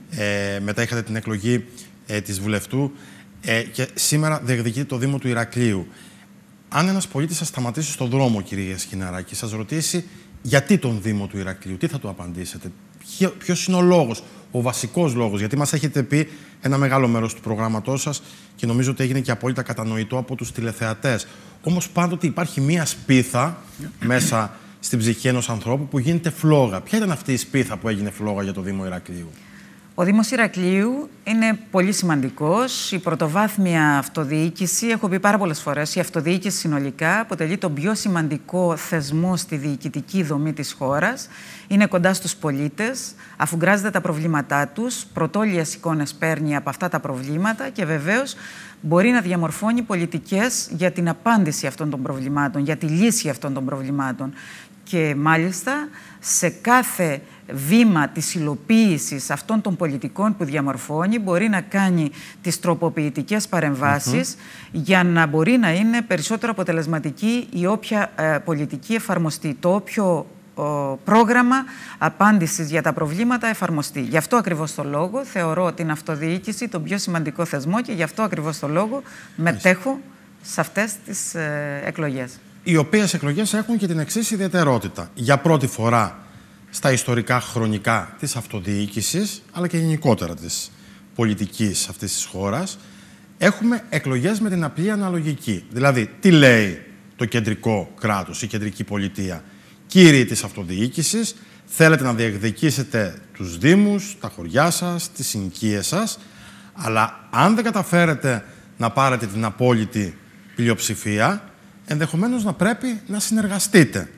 ε, μετά είχατε την εκλογή ε, της βουλευτού ε, και σήμερα διεκδικείτε το Δήμο του Ηρακλείου. Αν ένας πολίτης σας σταματήσει στον δρόμο, κυρία Σκυναράκη, σας ρωτήσει γιατί τον Δήμο του Ηρακλείου, τι θα του απαντήσετε, ποιος είναι ο λόγος ο βασικός λόγος. Γιατί μας έχετε πει ένα μεγάλο μέρος του προγράμματός σας και νομίζω ότι έγινε και απόλυτα κατανοητό από τους τηλεθεατές. Όμως πάντοτε υπάρχει μία σπίθα μέσα στην ψυχή ενός ανθρώπου που γίνεται φλόγα. Ποια ήταν αυτή η σπίθα που έγινε φλόγα για το Δήμο Ηρακλείου. Ο Δήμος Ηρακλείου είναι πολύ σημαντικός. Η πρωτοβάθμια αυτοδιοίκηση, έχω πει πάρα πολλές φορές, η αυτοδιοίκηση συνολικά αποτελεί τον πιο σημαντικό θεσμό στη διοικητική δομή της χώρας. Είναι κοντά στους πολίτες, γράζεται τα προβλήματά τους, πρωτόλιες εικόνες παίρνει από αυτά τα προβλήματα και βεβαίως μπορεί να διαμορφώνει πολιτικές για την απάντηση αυτών των προβλημάτων, για τη λύση αυτών των προβλημάτων. Και μάλιστα σε κάθε βήμα της υλοποίησης αυτών των πολιτικών που διαμορφώνει μπορεί να κάνει τις τροποποιητικές παρεμβάσεις για να μπορεί να είναι περισσότερο αποτελεσματική η όποια ε, πολιτική εφαρμοστεί, το όποιο πρόγραμμα απάντησης για τα προβλήματα εφαρμοστεί. Γι' αυτό ακριβώς το λόγο θεωρώ την αυτοδιοίκηση τον πιο σημαντικό θεσμό και γι' αυτό ακριβώς το λόγο μετέχω σε αυτές τις ε, εκλογές. Οι οποίες εκλογές έχουν και την εξής ιδιαιτερότητα. Για πρώτη φορά στα ιστορικά χρονικά της αυτοδιοίκησης, αλλά και γενικότερα της πολιτικής αυτής της χώρας, έχουμε εκλογές με την απλή αναλογική. Δηλαδή, τι λέει το κεντρικό κράτος, η κεντρική πολιτεία. Κύριοι της αυτοδιοίκησης, θέλετε να διεκδικήσετε τους δήμους, τα χωριά σας, τις συνοικίες σας, αλλά αν δεν καταφέρετε να πάρετε την απόλυτη πλειοψηφία, ενδεχομένως να πρέπει να συνεργαστείτε.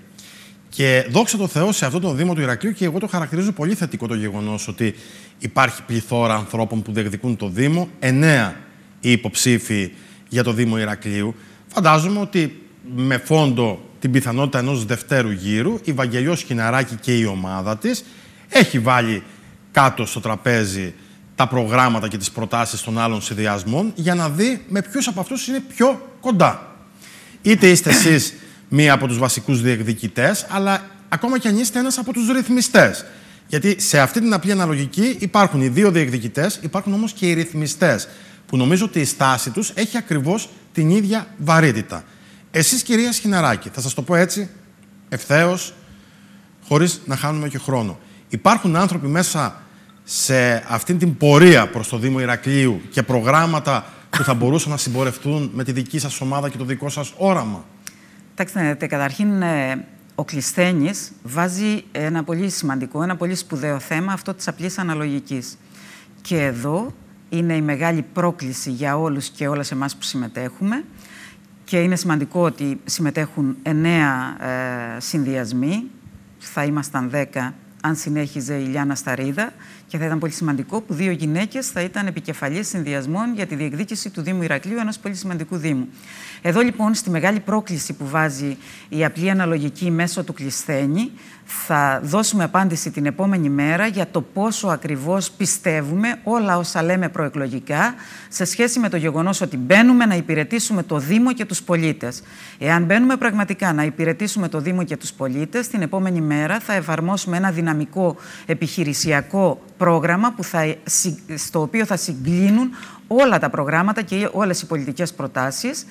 Και δόξα τω Θεώ σε αυτό το Δήμο του Ηρακλείου και εγώ το χαρακτηρίζω πολύ θετικό το γεγονός ότι υπάρχει πληθώρα ανθρώπων που διεκδικούν το Δήμο. Εννέα οι υποψήφοι για το Δήμο Ηρακλείου. Φαντάζομαι ότι με φόντο την πιθανότητα ενός δευτέρου γύρου, η Βαγγελιός Κιναράκη και η ομάδα της έχει βάλει κάτω στο τραπέζι τα προγράμματα και τις προτάσεις των άλλων συνδυασμών για να δει με ποιους από αυτούς είναι πιο κοντά. Είτε είστε εσείς μία από τους βασικούς διεκδικητές, αλλά ακόμα κι αν είστε ένας από τους ρυθμιστές. Γιατί σε αυτή την απλή αναλογική υπάρχουν οι δύο διεκδικητές, υπάρχουν όμως και οι ρυθμιστές, που νομίζω ότι η στάση τους έχει ακριβώς την ίδια βαρύτητα. Εσείς κυρία Σχιναράκη, θα σας το πω έτσι ευθέως, χωρίς να χάνουμε και χρόνο. Υπάρχουν άνθρωποι μέσα σε αυτή την πορεία προς το Δήμο Ηρακλείου και προγράμματα που θα μπορούσαν να συμπορευτούν με τη δική σας ομάδα και το δικό σας όραμα. Κοιτάξτε, ναι, καταρχήν ε, ο Κλεισθένης βάζει ένα πολύ σημαντικό, ένα πολύ σπουδαίο θέμα, αυτό της απλής αναλογικής. Και εδώ είναι η μεγάλη πρόκληση για όλους και όλες εμάς που συμμετέχουμε και είναι σημαντικό ότι συμμετέχουν εννέα ε, συνδυασμοί, θα ήμασταν δέκα αν συνέχιζε η Λιάννα Σταρίδα και θα ήταν πολύ σημαντικό που δύο γυναίκες θα ήταν επικεφαλής συνδυασμών για τη διεκδίκηση του Δήμου Ηρακλείου, ενός πολύ σημαντικού Δήμου. Εδώ λοιπόν, στη μεγάλη πρόκληση που βάζει η απλή αναλογική μέσω του κλεισθένη, θα δώσουμε απάντηση την επόμενη μέρα για το πόσο ακριβώς πιστεύουμε όλα όσα λέμε προεκλογικά σε σχέση με το γεγονός ότι μπαίνουμε να υπηρετήσουμε το Δήμο και τους πολίτες. Εάν μπαίνουμε πραγματικά να υπηρετήσουμε το Δήμο και τους πολίτες, την επόμενη μέρα θα εφαρμόσουμε ένα δυναμικό επιχειρησιακό πρόγραμμα που θα, στο οποίο θα συγκλίνουν όλα τα προγράμματα και όλες οι πολιτικές προτάσεις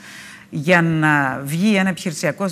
για να βγει ένα επιχειρησιακό ε,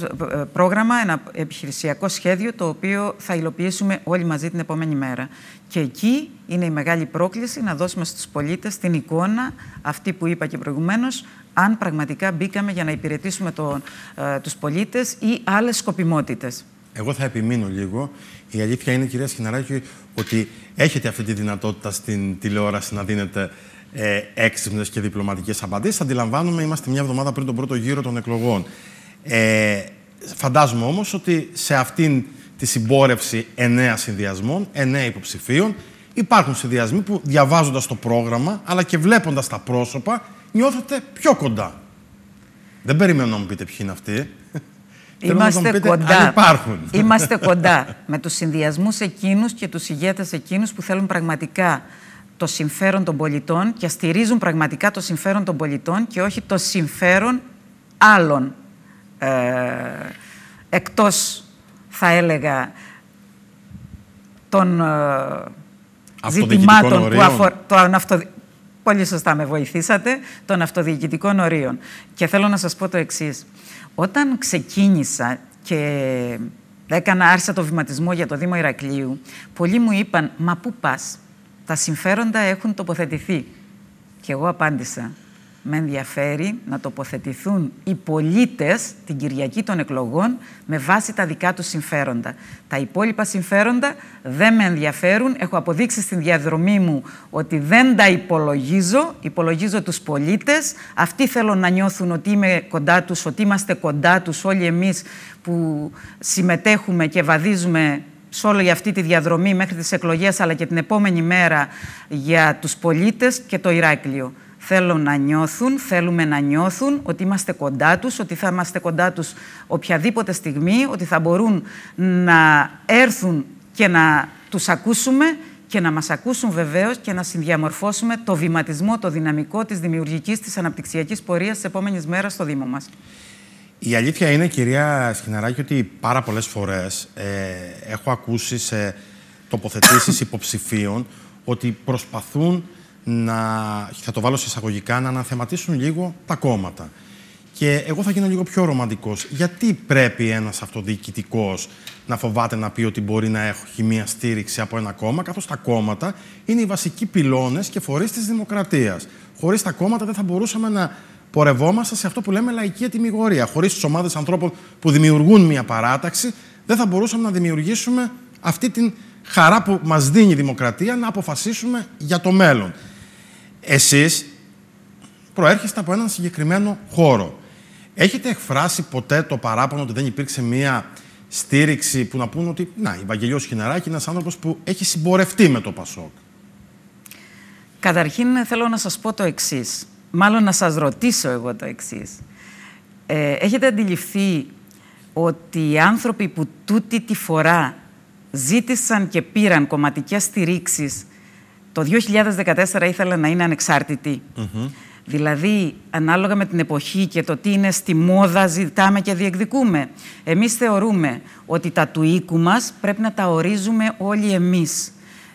πρόγραμμα, ένα επιχειρησιακό σχέδιο το οποίο θα υλοποιήσουμε όλοι μαζί την επόμενη μέρα. Και εκεί είναι η μεγάλη πρόκληση να δώσουμε στους πολίτες την εικόνα αυτή που είπα και προηγουμένως αν πραγματικά μπήκαμε για να υπηρετήσουμε τον, ε, τους πολίτες ή άλλες σκοπιμότητες. Εγώ θα επιμείνω λίγο. Η αλήθεια είναι, κυρία Σχοιναράκη, ότι έχετε αυτή τη δυνατότητα στην τηλεόραση να δίνετε ε, έξυπνες και διπλωματικές απαντήσεις. Αντιλαμβάνομαι, είμαστε μια εβδομάδα πριν τον πρώτο γύρο των εκλογών. Ε, φαντάζομαι όμως ότι σε αυτήν τη συμπόρευση εννέα συνδυασμών, εννέα υποψηφίων, υπάρχουν συνδυασμοί που διαβάζοντας το πρόγραμμα αλλά και βλέποντας τα πρόσωπα νιώθετε πιο κοντά. Δεν περιμένω να μου πείτε ποιοι είναι αυτοί. Είμαστε κοντά. Είμαστε κοντά με τους συνδυασμούς εκείνους και τους ηγέτες εκείνους που θέλουν πραγματικά το συμφέρον των πολιτών και στηρίζουν πραγματικά το συμφέρον των πολιτών και όχι το συμφέρον άλλων. Ε, εκτός, θα έλεγα, των ε, ζητημάτων που αφορούν... Πολύ σωστά με βοηθήσατε, των αυτοδιοικητικών ορίων. Και θέλω να σας πω το εξής. Όταν ξεκίνησα και έκανα, άρχισα το βηματισμό για το Δήμο Ηρακλείου, πολλοί μου είπαν «Μα πού πας, τα συμφέροντα έχουν τοποθετηθεί». Και εγώ απάντησα με ενδιαφέρει να τοποθετηθούν οι πολίτες την Κυριακή των εκλογών με βάση τα δικά τους συμφέροντα. Τα υπόλοιπα συμφέροντα δεν με ενδιαφέρουν. Έχω αποδείξει στην διαδρομή μου ότι δεν τα υπολογίζω. Υπολογίζω τους πολίτες. Αυτοί θέλω να νιώθουν ότι είμαι κοντά τους, ότι είμαστε κοντά τους όλοι εμείς που συμμετέχουμε και βαδίζουμε σε όλη αυτή τη διαδρομή μέχρι τις εκλογές αλλά και την επόμενη μέρα για τους πολίτες και το Ηράκλειο. Θέλω να νιώθουν, θέλουμε να νιώθουν ότι είμαστε κοντά τους, ότι θα είμαστε κοντά τους οποιαδήποτε στιγμή, ότι θα μπορούν να έρθουν και να τους ακούσουμε και να μας ακούσουν βεβαίως και να συνδιαμορφώσουμε το βηματισμό, το δυναμικό της δημιουργικής, της αναπτυξιακής πορείας της επόμενης μέρας στο Δήμο μας. Η αλήθεια είναι, κυρία Σχιναράκη, ότι πάρα πολλές φορές ε, έχω ακούσει σε τοποθετήσεις υποψηφίων ότι προσπαθούν να, θα το βάλω σε εισαγωγικά, να αναθεματίσουν λίγο τα κόμματα. Και εγώ θα γίνω λίγο πιο ρομαντικός. Γιατί πρέπει ένας αυτοδιοικητικός να φοβάται να πει ότι μπορεί να έχει μία στήριξη από ένα κόμμα, καθώς τα κόμματα είναι οι βασικοί πυλώνες και φορείς της δημοκρατίας. Χωρίς τα κόμματα δεν θα μπορούσαμε να πορευόμαστε σε αυτό που λέμε λαϊκή ετοιμιγορία. Χωρίς τις ομάδες ανθρώπων που δημιουργούν μια παράταξη, δεν θα μπορούσαμε να δημιουργήσουμε αυτή την χαρά που μας δίνει η δημοκρατία να αποφασίσουμε για το μέλλον. Εσείς προέρχεστε από έναν συγκεκριμένο χώρο. Έχετε εκφράσει ποτέ το παράπονο ότι δεν υπήρξε μία στήριξη που να πούνε ότι να, η Βαγγελιός Χινεράκη είναι ένας άνθρωπος που έχει συμπορευτεί με το Πασόκ. Καταρχήν θέλω να σας πω το εξής. Μάλλον να σας ρωτήσω εγώ το εξής. Ε, έχετε αντιληφθεί ότι οι άνθρωποι που τούτη τη φορά ζήτησαν και πήραν κομματικές στηρίξεις το 2014 ήθελα να είναι ανεξάρτητη. Δηλαδή, ανάλογα με την εποχή και το τι είναι στη μόδα, ζητάμε και διεκδικούμε. Εμείς θεωρούμε ότι τα του οίκου μας πρέπει να τα ορίζουμε όλοι εμείς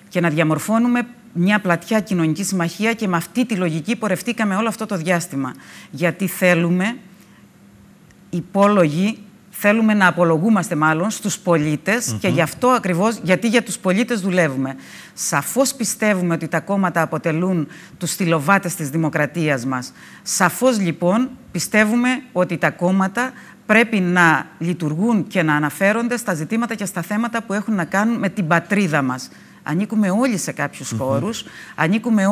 και να διαμορφώνουμε μια πλατιά κοινωνικής συμμαχίας και με αυτή τη λογική πορευτήκαμε όλο αυτό το διάστημα. Γιατί θέλουμε υπόλογοι θέλουμε να απολογούμαστε μάλλον στους πολίτες και γι' αυτό ακριβώς, γιατί για τους πολίτες δουλεύουμε. Σαφώς πιστεύουμε ότι τα κόμματα αποτελούν τους θηλοβάτες της δημοκρατίας μας. Σαφώς λοιπόν πιστεύουμε ότι τα κόμματα πρέπει να λειτουργούν και να αναφέρονται στα ζητήματα και στα θέματα που έχουν να κάνουν με την πατρίδα μας. Ανήκουμε όλοι σε κάποιους mm -hmm. χώρου,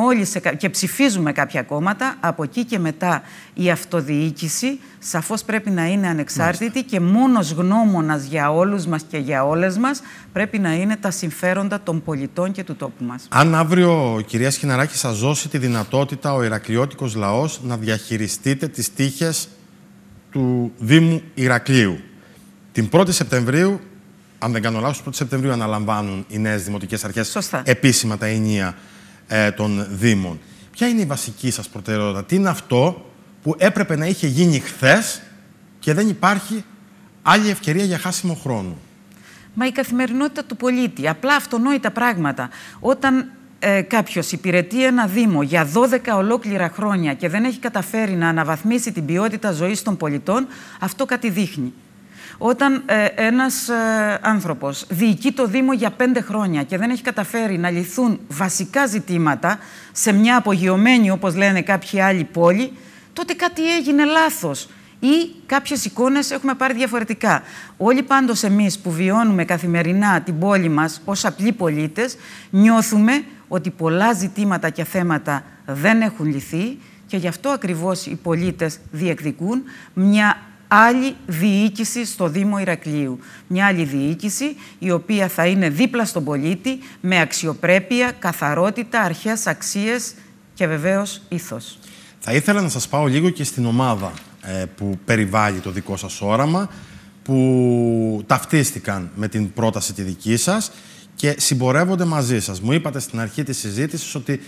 όλοι σε, και ψηφίζουμε κάποια κόμματα. Από εκεί και μετά η αυτοδιοίκηση σαφώς πρέπει να είναι ανεξάρτητη και μόνος γνώμονας για όλους μας και για όλες μας πρέπει να είναι τα συμφέροντα των πολιτών και του τόπου μας. Αν αύριο, κυρία Σχιναράκη, σας δώσει τη δυνατότητα ο Ηρακλειώτικος λαός να διαχειριστείτε τις τύχες του Δήμου Ηρακλείου. Την 1η Σεπτεμβρίου αν δεν κάνω λάθος, 1 Σεπτεμβρίου αναλαμβάνουν οι νέες δημοτικές αρχές επίσημα τα ενία ε, των Δήμων. Ποια είναι η βασική σας προτεραιότητα, τι είναι αυτό που έπρεπε να είχε γίνει χθες και δεν υπάρχει άλλη ευκαιρία για χάσιμο χρόνο. Μα η καθημερινότητα του πολίτη, απλά αυτονόητα πράγματα. Όταν ε, κάποιος υπηρετεί ένα Δήμο για 12 ολόκληρα χρόνια και δεν έχει καταφέρει να αναβαθμίσει την ποιότητα ζωής των πολιτών, αυτό κάτι δείχνει. Όταν ε, ένας ε, άνθρωπος διοικεί το Δήμο για πέντε χρόνια και δεν έχει καταφέρει να λυθούν βασικά ζητήματα σε μια απογειωμένη, όπως λένε κάποιοι άλλοι πόλη, τότε κάτι έγινε λάθος ή κάποιες εικόνες έχουμε πάρει διαφορετικά. Όλοι πάντως εμείς που βιώνουμε καθημερινά την πόλη μας ως απλοί πολίτες, νιώθουμε ότι πολλά ζητήματα και θέματα δεν έχουν λυθεί και γι' αυτό ακριβώς οι πολίτες διεκδικούν μια άλλη διοίκηση στο Δήμο Ηρακλείου. Μια άλλη διοίκηση η οποία θα είναι δίπλα στον πολίτη με αξιοπρέπεια, καθαρότητα, αρχές, αξίες και βεβαίως ήθος. Θα ήθελα να σας πάω λίγο και στην ομάδα ε, που περιβάλλει το δικό σας όραμα που ταυτίστηκαν με την πρόταση τη δική σας και συμπορεύονται μαζί σας. Μου είπατε στην αρχή της συζήτησης ότι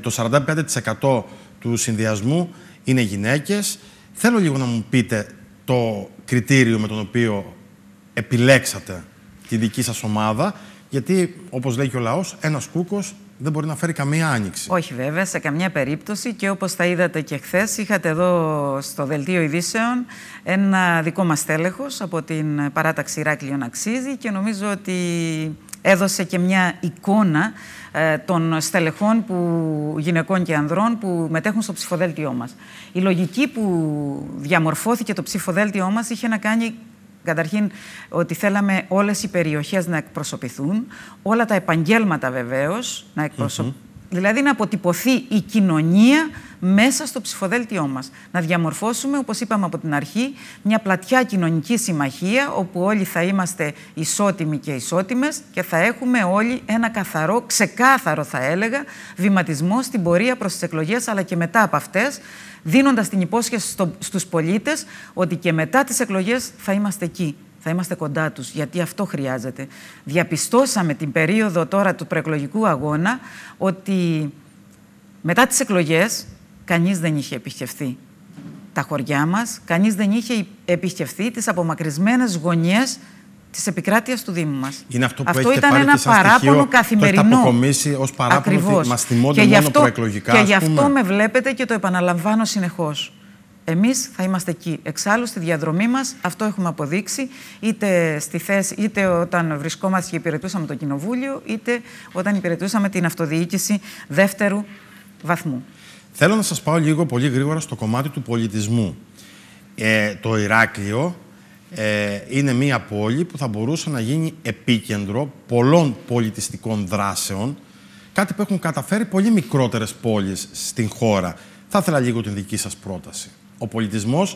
το 45% του συνδυασμού είναι γυναίκες Θέλω λίγο να μου πείτε το κριτήριο με τον οποίο επιλέξατε τη δική σας ομάδα, γιατί όπως λέει και ο λαός, ένας κούκος δεν μπορεί να φέρει καμία άνοιξη. Όχι βέβαια, σε καμιά περίπτωση και όπως τα είδατε και χθες, είχατε εδώ στο Δελτίο Ειδήσεων ένα δικό μας τέλεχος από την παράταξη Ηράκλειον Αξίζει και νομίζω ότι έδωσε και μια εικόνα ε, των στελεχών που, γυναικών και ανδρών που μετέχουν στο ψηφοδέλτιό μας. Η λογική που διαμορφώθηκε το ψηφοδέλτιό μας είχε να κάνει Καταρχήν ότι θέλαμε όλες οι περιοχές να εκπροσωπηθούν, όλα τα επαγγέλματα βεβαίως να εκπροσωπηθούν. Δηλαδή να αποτυπωθεί η κοινωνία μέσα στο ψηφοδέλτιό μας. Να διαμορφώσουμε, όπως είπαμε από την αρχή, μια πλατιά κοινωνική συμμαχία όπου όλοι θα είμαστε ισότιμοι και ισότιμες και θα έχουμε όλοι ένα καθαρό, ξεκάθαρο θα έλεγα, βηματισμό στην πορεία προς τις εκλογές αλλά και μετά από αυτές, δίνοντας την υπόσχεση στους πολίτες ότι και μετά τις εκλογές θα είμαστε εκεί θα είμαστε κοντά τους, γιατί αυτό χρειάζεται. Διαπιστώσαμε την περίοδο τώρα του προεκλογικού αγώνα ότι μετά τις εκλογές κανείς δεν είχε επισκεφθεί τα χωριά μας, κανείς δεν είχε επισκεφθεί τις απομακρυσμένες γωνιές της επικράτειας του Δήμου μας. αυτό αυτό ήταν ένα παράπονο καθημερινό. Το αποκομίσει Μα μόνο προεκλογικά. Και γι' αυτό με βλέπετε και το επαναλαμβάνω συνεχώς. Εμείς θα είμαστε εκεί. Εξάλλου, στη διαδρομή μας αυτό έχουμε αποδείξει, είτε, στη θέση, είτε όταν βρισκόμαστε και υπηρετούσαμε το Κοινοβούλιο, είτε όταν υπηρετούσαμε την αυτοδιοίκηση δεύτερου βαθμού. Θέλω να σας πάω λίγο πολύ γρήγορα στο κομμάτι του πολιτισμού. Ε, το Ηράκλειο ε, είναι μία πόλη που θα μπορούσε να γίνει επίκεντρο πολλών πολιτιστικών δράσεων, κάτι που έχουν καταφέρει πολύ μικρότερες πόλεις στην χώρα. Θα ήθελα λίγο την δική σας πρόταση ο πολιτισμός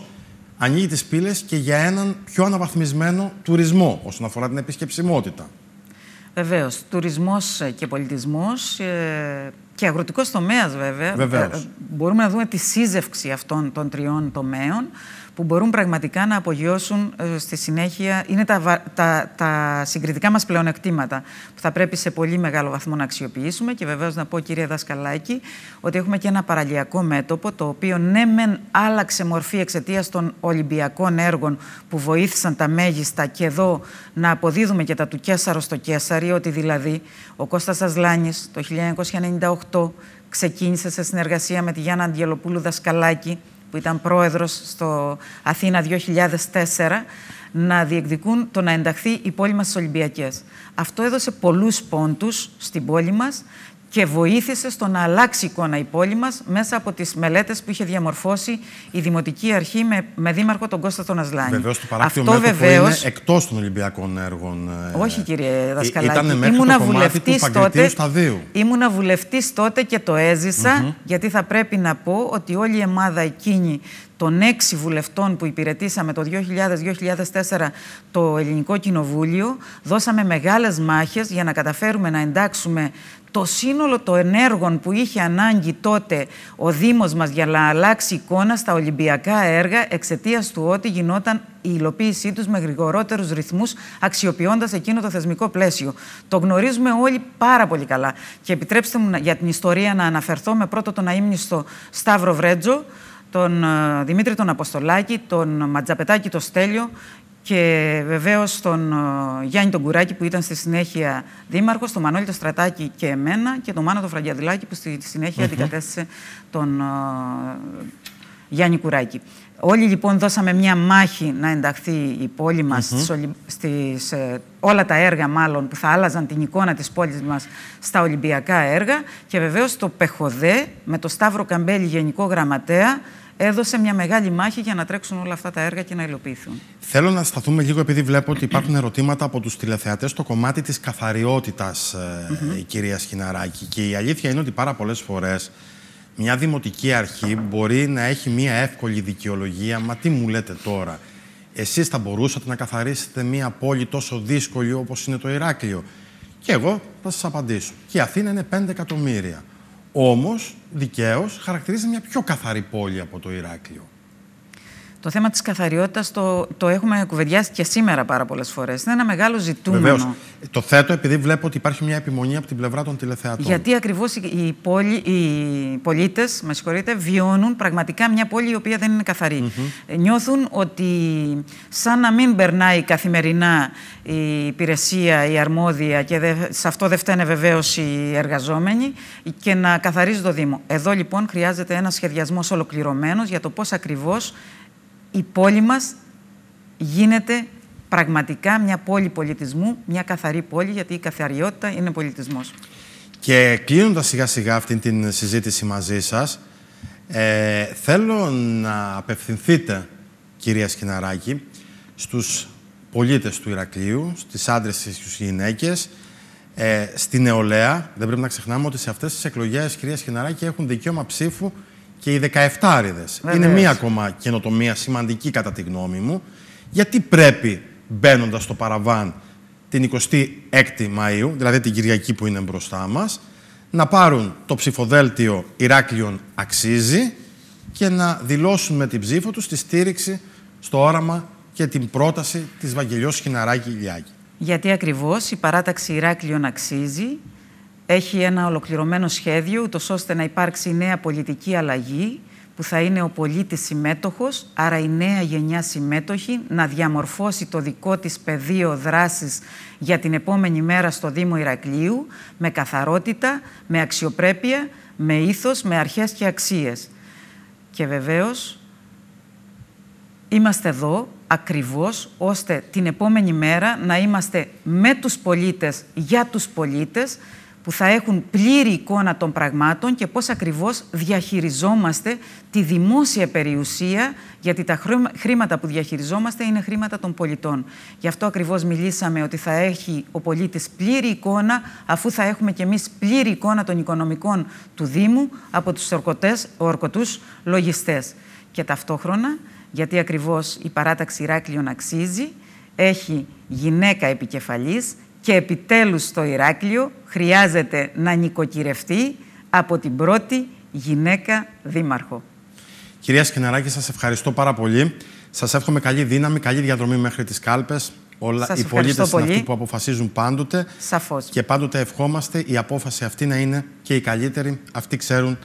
ανοίγει τις πύλες και για έναν πιο αναβαθμισμένο τουρισμό όσον αφορά την επισκεψιμότητα. Βεβαίως. Τουρισμός και πολιτισμός ε, και αγροτικός τομέας, βέβαια. Βεβαίως. Ε, μπορούμε να δούμε τη σύζευξη αυτών των τριών τομέων που μπορούν πραγματικά να απογειώσουν ε, στη συνέχεια είναι τα, τα, τα συγκριτικά μας πλεονεκτήματα που θα πρέπει σε πολύ μεγάλο βαθμό να αξιοποιήσουμε και βεβαίως να πω κύριε Δασκαλάκη ότι έχουμε και ένα παραλιακό μέτωπο το οποίο ναι μεν άλλαξε μορφή εξαιτίας των Ολυμπιακών έργων που βοήθησαν τα μέγιστα και εδώ να αποδίδουμε και τα του Κέσαρο στο Κέσαρι ότι δηλαδή ο Κώστας Ασλάνης το 1998 ξεκίνησε σε συνεργασία με τη Γιάννα Αντιελοπούλου Δασκαλάκη που ήταν πρόεδρος στο Αθήνα 2004, να διεκδικούν το να ενταχθεί η πόλη μας στις Ολυμπιακές. Αυτό έδωσε πολλούς πόντους στην πόλη μας και βοήθησε στο να αλλάξει εικόνα η πόλη μας μέσα από τις μελέτες που είχε διαμορφώσει η Δημοτική Αρχή με, με δήμαρχο τον Κώστα τον Ασλάνη. Βεβαίως το παράκτιο Αυτό βεβαίως... είναι εκτός των Ολυμπιακών έργων. Ε, Όχι κύριε ε, Δασκαλάκη, Ήμουν ήμουνα το του τότε, σταδίου. ήμουνα βουλευτής τότε και το έζησα γιατί θα πρέπει να πω ότι όλη η ομάδα εκείνη των έξι βουλευτών που υπηρετήσαμε το 2000-2004 το Ελληνικό Κοινοβούλιο, δώσαμε μεγάλες μάχες για να καταφέρουμε να εντάξουμε το σύνολο των ενέργων που είχε ανάγκη τότε ο Δήμος μας για να αλλάξει εικόνα στα Ολυμπιακά έργα εξαιτίας του ότι γινόταν η υλοποίησή τους με γρηγορότερους ρυθμούς αξιοποιώντας εκείνο το θεσμικό πλαίσιο. Το γνωρίζουμε όλοι πάρα πολύ καλά. Και επιτρέψτε μου για την ιστορία να αναφερθώ με πρώτο τον αείμνηστο Σταύρο Βρέτζο, τον ε, Δημήτρη τον Αποστολάκη, τον Ματζαπετάκη τον Στέλιο και βεβαίως τον ε, Γιάννη τον Κουράκη που ήταν στη συνέχεια δήμαρχος, τον Μανώλη τον Στρατάκη και εμένα και τον Μάνο τον Φραγκιαδηλάκη που στη συνέχεια αντικατέστησε τον ε, Γιάννη Κουράκη. Όλοι λοιπόν δώσαμε μια μάχη να ενταχθεί η πόλη μας στις, ε, όλα τα έργα μάλλον που θα άλλαζαν την εικόνα της πόλης μας στα Ολυμπιακά έργα και βεβαίως το Πεχοδέ με το Σταύρο Καμπέλη Γενικό Γραμματέα έδωσε μια μεγάλη μάχη για να τρέξουν όλα αυτά τα έργα και να υλοποιηθούν. Θέλω να σταθούμε λίγο, επειδή βλέπω ότι υπάρχουν ερωτήματα από τους τηλεθεατές στο κομμάτι της καθαριοτητα ε, η κυρία Σχιναράκη. Και η αλήθεια είναι ότι πάρα πολλές φορές μια δημοτική αρχή μπορεί να έχει μια εύκολη δικαιολογία. Μα τι μου λέτε τώρα. εσείς θα μπορούσατε να καθαρίσετε μια πόλη τόσο δύσκολη όπως είναι το Ηράκλειο. Και εγώ θα σας απαντήσω. Και η Αθήνα είναι 5 εκατομμύρια. Όμως, δικαίως, χαρακτηρίζει μια πιο καθαρή πόλη από το Ηράκλειο. Το θέμα της καθαριότητας το, το έχουμε κουβεντιάσει και σήμερα πάρα πολλές φορές. Είναι ένα μεγάλο ζητούμενο. Βεβαίως. Το θέτω επειδή βλέπω ότι υπάρχει μια επιμονή από την πλευρά των τηλεθεατών. Γιατί ακριβώς οι, οι, οι πολίτες, με συγχωρείτε, βιώνουν πραγματικά μια πόλη η οποία δεν είναι καθαρή. Mm Νιώθουν ότι σαν να μην περνάει καθημερινά η υπηρεσία, η αρμόδια και σε αυτό δεν φταίνε βεβαίως οι εργαζόμενοι και να καθαρίζει το Δήμο. Εδώ λοιπόν χρειάζεται ένας σχεδιασμός ολοκληρωμένος για το πώς ακριβώς η πόλη μας γίνεται πραγματικά μια πόλη πολιτισμού, μια καθαρή πόλη, γιατί η καθαριότητα είναι πολιτισμός. Και κλείνοντας σιγά σιγά αυτή την συζήτηση μαζί σας, ε, θέλω να απευθυνθείτε, κυρία Σκηναράκη, στους πολίτες του Ηρακλείου, στις άντρες και στις γυναίκες, ε, στη νεολαία. Δεν πρέπει να ξεχνάμε ότι σε αυτές τις εκλογές, κυρία Σκηναράκη, έχουν δικαίωμα ψήφου και οι 17 ναι, Είναι ναι, μία ακόμα καινοτομία σημαντική κατά τη γνώμη μου. Γιατί πρέπει μπαίνοντας στο παραβάν την 26η Μαΐου, δηλαδή την Κυριακή που είναι μπροστά μας, να πάρουν το ψηφοδέλτιο Ηράκλειον αξίζει και να δηλώσουν με την ψήφο τους τη στήριξη στο όραμα και την πρόταση της Βαγγελιός Χιναράκη Ηλιάκη. Γιατί ακριβώς η παράταξη Ηράκλειον αξίζει έχει ένα ολοκληρωμένο σχέδιο, ούτως ώστε να υπάρξει νέα πολιτική αλλαγή, που θα είναι ο πολίτης συμμέτοχος, άρα η νέα γενιά συμμέτοχη, να διαμορφώσει το δικό της πεδίο δράσης για την επόμενη μέρα στο Δήμο Ηρακλείου, με καθαρότητα, με αξιοπρέπεια, με ήθος, με αρχές και αξίες. Και βεβαίως, είμαστε εδώ ακριβώς ώστε την επόμενη μέρα να είμαστε με τους πολίτες, για τους πολίτες που θα έχουν πλήρη εικόνα των πραγμάτων και πώς ακριβώς διαχειριζόμαστε τη δημόσια περιουσία, γιατί τα χρήματα που διαχειριζόμαστε είναι χρήματα των πολιτών. Γι' αυτό ακριβώς μιλήσαμε ότι θα έχει ο πολίτης πλήρη εικόνα, αφού θα έχουμε και εμείς πλήρη εικόνα των οικονομικών του Δήμου από τους ορκωτές, ορκωτούς λογιστές. Και ταυτόχρονα, γιατί ακριβώς η παράταξη Ράκλειον αξίζει, έχει γυναίκα επικεφαλής και επιτέλους στο Ηράκλειο χρειάζεται να νοικοκυρευτεί από την πρώτη γυναίκα δήμαρχο. Κυρία Σκηναράκη, σας ευχαριστώ πάρα πολύ. Σας εύχομαι καλή δύναμη, καλή διαδρομή μέχρι τις κάλπες. Όλα, οι πολίτες είναι αυτοί που αποφασίζουν πάντοτε. Σαφώς. Και πάντοτε ευχόμαστε η απόφαση αυτή να είναι και η καλύτερη. Αυτοί ξέρουν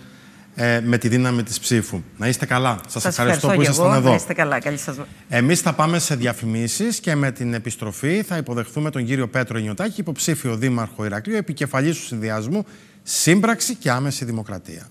ε, με τη δύναμη της ψήφου. Να είστε καλά. Σας, ευχαριστώ, που ήσασταν εδώ. Να είστε καλά. Καλή σας... Εμείς θα πάμε σε διαφημίσεις και με την επιστροφή θα υποδεχθούμε τον κύριο Πέτρο Ινιωτάκη, υποψήφιο δήμαρχο Ηρακλείου, επικεφαλής του συνδυασμού Σύμπραξη και Άμεση Δημοκρατία.